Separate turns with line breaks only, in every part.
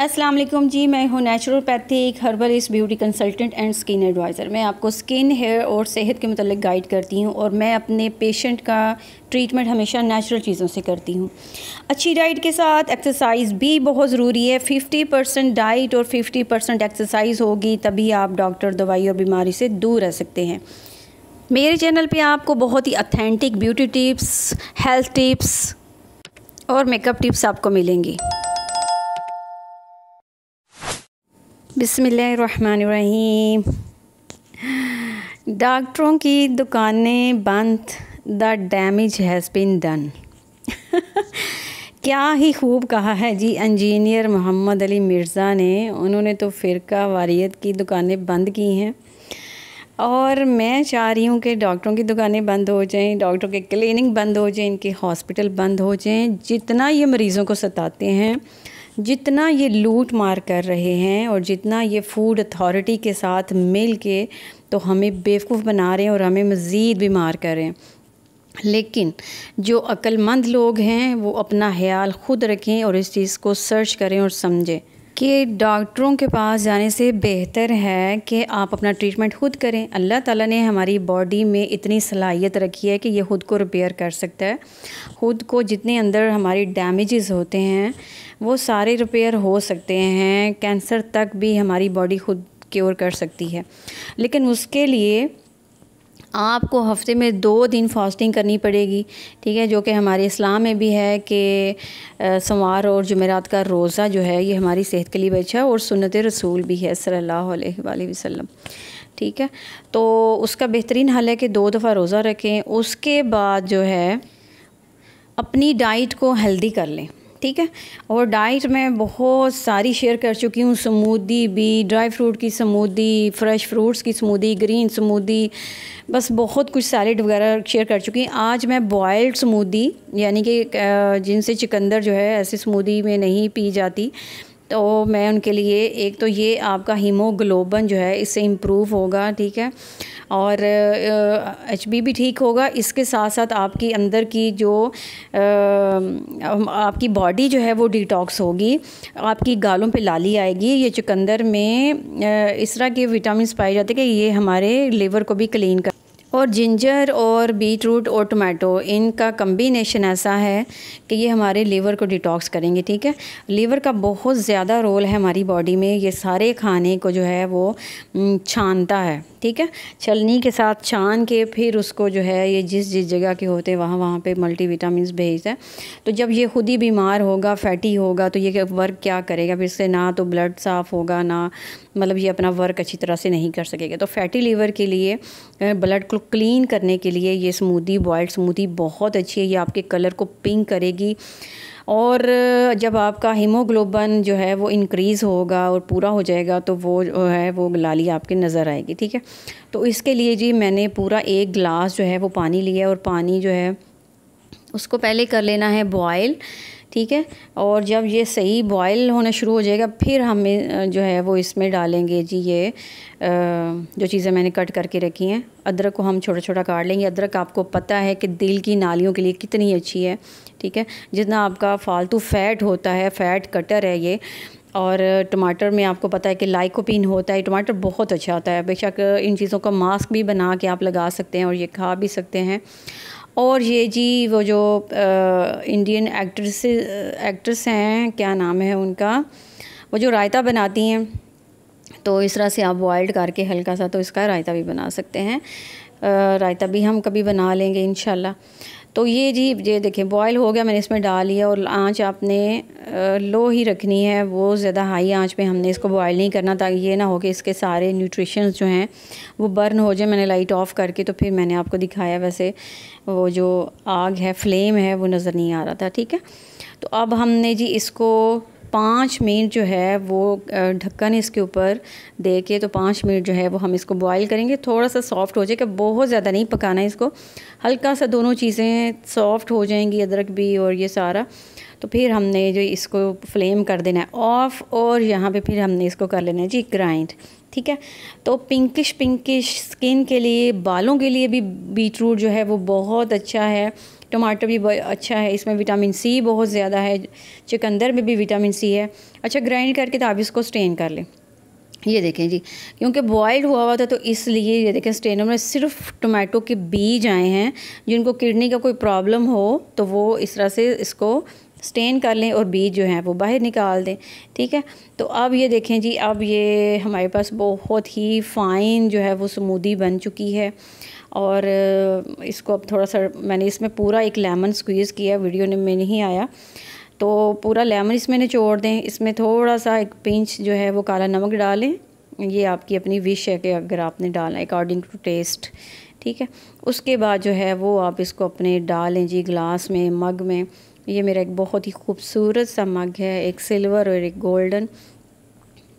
अस्सलाम वालेकुम जी मैं हूँ naturopathic herbalist beauty consultant and skin adviser मैं आपको स्किन हेयर और सेहत के मतलब गाइड करती हूँ और मैं अपने पेशेंट का ट्रीटमेंट हमेशा नेचुरल चीज़ों से करती हूँ अच्छी डाइट के साथ एक्सरसाइज भी बहुत ज़रूरी है 50 परसेंट डाइट और 50 परसेंट एक्सरसाइज होगी तभी आप डॉक्टर दवाई और बीमारी से दूर रह सकते हैं मेरे चैनल पर आपको बहुत ही authentic beauty tips health tips और मेकअप टिप्स आपको मिलेंगी बिसमीम डॉक्टरों की दुकानें बंद the damage has been done क्या ही खूब कहा है जी इंजीनियर मोहम्मद अली मिर्ज़ा ने उन्होंने तो फ़िरका वारियत की दुकानें बंद की हैं और मैं चाह रही हूँ कि डॉक्टरों की दुकानें बंद हो जाएं डॉक्टरों के क्लिनिक बंद हो जाएं इनके हॉस्पिटल बंद हो जाएं जितना ये मरीज़ों को सताते हैं जितना ये लूट मार कर रहे हैं और जितना ये फूड अथॉरिटी के साथ मिल के तो हमें बेवकूफ़ बना रहे हैं और हमें मज़ीद बीमार कर रहे हैं लेकिन जो अक्लमंद लोग हैं वो अपना ख्याल ख़ुद रखें और इस चीज़ को सर्च करें और समझें कि डॉक्टरों के पास जाने से बेहतर है कि आप अपना ट्रीटमेंट खुद करें अल्लाह ताला ने हमारी बॉडी में इतनी सलाहियत रखी है कि ये ख़ुद को रिपेयर कर सकता है ख़ुद को जितने अंदर हमारे डैमेजेस होते हैं वो सारे रिपेयर हो सकते हैं कैंसर तक भी हमारी बॉडी खुद क्योर कर सकती है लेकिन उसके लिए आपको हफ़्ते में दो दिन फास्टिंग करनी पड़ेगी ठीक है जो कि हमारे इस्लाम में भी है कि सोमवार और जमेरात का रोज़ा जो है ये हमारी सेहत के लिए भी अच्छा है और सुनत रसूल भी है सल्ला वसम ठीक है तो उसका बेहतरीन हल है कि दो दफ़ा रोज़ा रखें उसके बाद जो है अपनी डाइट को हेल्दी कर लें ठीक है और डाइट में बहुत सारी शेयर कर चुकी हूँ समूदी भी ड्राई फ्रूट की समूदी फ्रेश फ्रूट्स की समूदी ग्रीन समूदी बस बहुत कुछ सैलड वगैरह शेयर कर चुकी हूँ आज मैं बॉयल्ड समूदी यानी कि जिनसे चिकंदर जो है ऐसे समूदी में नहीं पी जाती तो मैं उनके लिए एक तो ये आपका हीमोग्लोबन जो है इससे इम्प्रूव होगा ठीक है और एच बी भी ठीक होगा इसके साथ साथ आपकी अंदर की जो आ, आपकी बॉडी जो है वो डिटॉक्स होगी आपकी गालों पे लाली आएगी ये चुकंदर में इस तरह के विटामिन पाए जाते हैं कि ये हमारे लीवर को भी क्लीन कर और जिंजर और बीट रूट और टमाटो इनका कम्बिनेशन ऐसा है कि ये हमारे लीवर को डिटॉक्स करेंगे ठीक है लीवर का बहुत ज़्यादा रोल है हमारी बॉडी में ये सारे खाने को जो है वो छानता है ठीक है छलनी के साथ छान के फिर उसको जो है ये जिस जिस जगह के होते हैं वहाँ वहाँ पर मल्टी विटामिन भेजता है तो जब ये खुद ही बीमार होगा फैटी होगा तो ये वर्क क्या करेगा फिर इससे ना तो ब्लड साफ़ होगा ना मतलब ये अपना वर्क अच्छी तरह से नहीं कर सकेगा तो फैटी लीवर के लिए ब्लड क्लीन करने के लिए ये स्मूदी बॉयल्ड स्मूदी बहुत अच्छी है ये आपके कलर को पिंक करेगी और जब आपका हीमोग्लोबन जो है वो इनक्रीज़ होगा और पूरा हो जाएगा तो वो जो है वो लाली आपके नज़र आएगी ठीक है तो इसके लिए जी मैंने पूरा एक गिलास जो है वो पानी लिया और पानी जो है उसको पहले कर लेना है बॉयल ठीक है और जब ये सही बॉयल होना शुरू हो जाएगा फिर हमें जो है वो इसमें डालेंगे जी ये जो चीज़ें मैंने कट करके रखी हैं अदरक को हम छोटा छोटा काट लेंगे अदरक आपको पता है कि दिल की नालियों के लिए कितनी अच्छी है ठीक है जितना आपका फालतू फ़ैट होता है फ़ैट कटर है ये और टमाटर में आपको पता है कि लाइकोपिन होता है टमाटर बहुत अच्छा होता है बेशक इन चीज़ों का मास्क भी बना के आप लगा सकते हैं और ये खा भी सकते हैं और ये जी वो जो इंडियन एक्ट्रेस एक्ट्रेस हैं क्या नाम है उनका वो जो रायता बनाती हैं तो इस तरह से आप बॉयल्ड करके हल्का सा तो इसका रायता भी बना सकते हैं रायता भी हम कभी बना लेंगे इन तो ये जी ये देखिए बॉयल हो गया मैंने इसमें डाल लिया और आंच आपने लो ही रखनी है वो ज़्यादा हाई आंच पे हमने इसको बॉयल नहीं करना ताकि ये ना हो कि इसके सारे न्यूट्रिशंस जो हैं वो बर्न हो जाए मैंने लाइट ऑफ़ करके तो फिर मैंने आपको दिखाया वैसे वो जो आग है फ्लेम है वो नज़र नहीं आ रहा था ठीक है तो अब हमने जी इसको पाँच मिनट जो है वो ढक्कन इसके ऊपर दे के तो पाँच मिनट जो है वो हम इसको बॉईल करेंगे थोड़ा सा सॉफ्ट हो जाएगा बहुत ज़्यादा नहीं पकाना है इसको हल्का सा दोनों चीज़ें सॉफ्ट हो जाएंगी अदरक भी और ये सारा तो फिर हमने जो इसको फ्लेम कर देना है ऑफ़ और यहाँ पे फिर हमने इसको कर लेना है जी ग्राइंड ठीक है तो पिंकिश पिंकिश स्किन के लिए बालों के लिए भी बीट रूट जो है वो बहुत अच्छा है टमाटर भी अच्छा है इसमें विटामिन सी बहुत ज़्यादा है चिकंदर में भी विटामिन सी है अच्छा ग्राइंड करके तो आप इसको स्टेन कर लें ये देखें जी क्योंकि बॉयल्ड हुआ हुआ था तो इसलिए ये देखें स्टेनर में सिर्फ टोमेटो के बीज आए हैं जिनको किडनी का कोई प्रॉब्लम हो तो वो इस तरह से इसको स्टेन कर लें और बीज जो हैं वो बाहर निकाल दें ठीक है तो अब ये देखें जी अब ये हमारे पास बहुत ही फ़ाइन जो है वो स्मूदी बन चुकी है और इसको अब थोड़ा सा मैंने इसमें पूरा एक लेमन स्क्वीज़ किया वीडियो ने में नहीं आया तो पूरा लेमन इसमें निचोड़ दें इसमें थोड़ा सा एक पिंच जो है वो काला नमक डालें ये आपकी अपनी विश है कि अगर आपने डालना अकॉर्डिंग टू टेस्ट ठीक है उसके बाद जो है वो आप इसको अपने डालें जी ग्लास में मग में ये मेरा एक बहुत ही खूबसूरत सा मग है एक सिल्वर और एक गोल्डन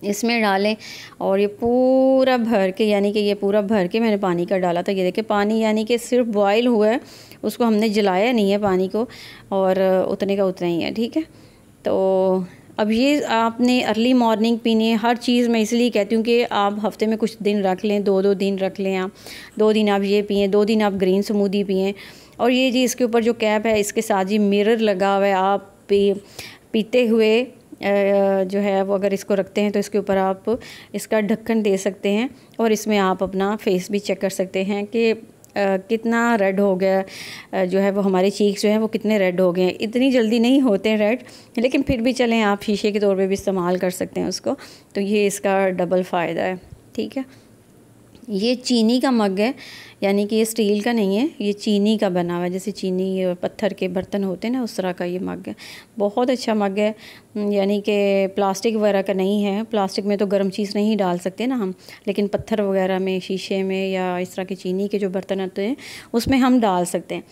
इसमें डालें और ये पूरा भर के यानी कि ये पूरा भर के मैंने पानी का डाला था ये देखिए पानी यानी कि सिर्फ बॉयल हुआ है उसको हमने जलाया नहीं है पानी को और उतने का उतना ही है ठीक है तो अब ये आपने अर्ली मॉर्निंग पीनी है हर चीज़ मैं इसलिए कहती हूँ कि आप हफ्ते में कुछ दिन रख लें दो दो दिन रख लें आप दो दिन आप ये पिए दो दिन आप ग्रीन समूदी पिएँ और ये जी इसके ऊपर जो कैप है इसके साथ जी मिरर लगा हुआ है आप पी, पीते हुए जो है वो अगर इसको रखते हैं तो इसके ऊपर आप इसका ढक्कन दे सकते हैं और इसमें आप अपना फेस भी चेक कर सकते हैं कि कितना रेड हो गया जो है वो हमारे चीक्स जो हैं वो कितने रेड हो गए हैं इतनी जल्दी नहीं होते हैं रेड लेकिन फिर भी चलें आप शीशे के तौर पे भी इस्तेमाल कर सकते हैं उसको तो ये इसका डबल फ़ायदा है ठीक है ये चीनी का मग है यानी कि ये स्टील का नहीं है ये चीनी का बना हुआ है जैसे चीनी पत्थर के बर्तन होते हैं ना उस तरह का ये मग है बहुत अच्छा मग है हम्म, यानी कि प्लास्टिक वगैरह का नहीं है प्लास्टिक में तो गर्म चीज़ नहीं डाल सकते ना हम लेकिन पत्थर वगैरह में शीशे में या इस तरह के चीनी के जो बर्तन आते हैं उसमें हम डाल सकते हैं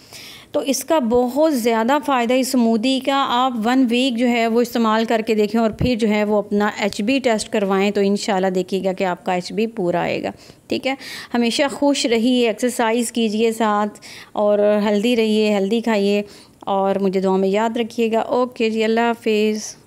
तो इसका बहुत ज़्यादा फ़ायदा इस स्मूदी का आप वन वीक जो है वो इस्तेमाल करके देखें और फिर जो है वो अपना एच टेस्ट करवाएँ तो इन देखिएगा कि आपका एच पूरा आएगा ठीक है हमेशा खुश रहिए एक्सरसाइज कीजिए साथ और हेल्दी रहिए हेल्दी खाइए और मुझे दुआ में याद रखिएगा ओके जी अल्लाह हाफिज़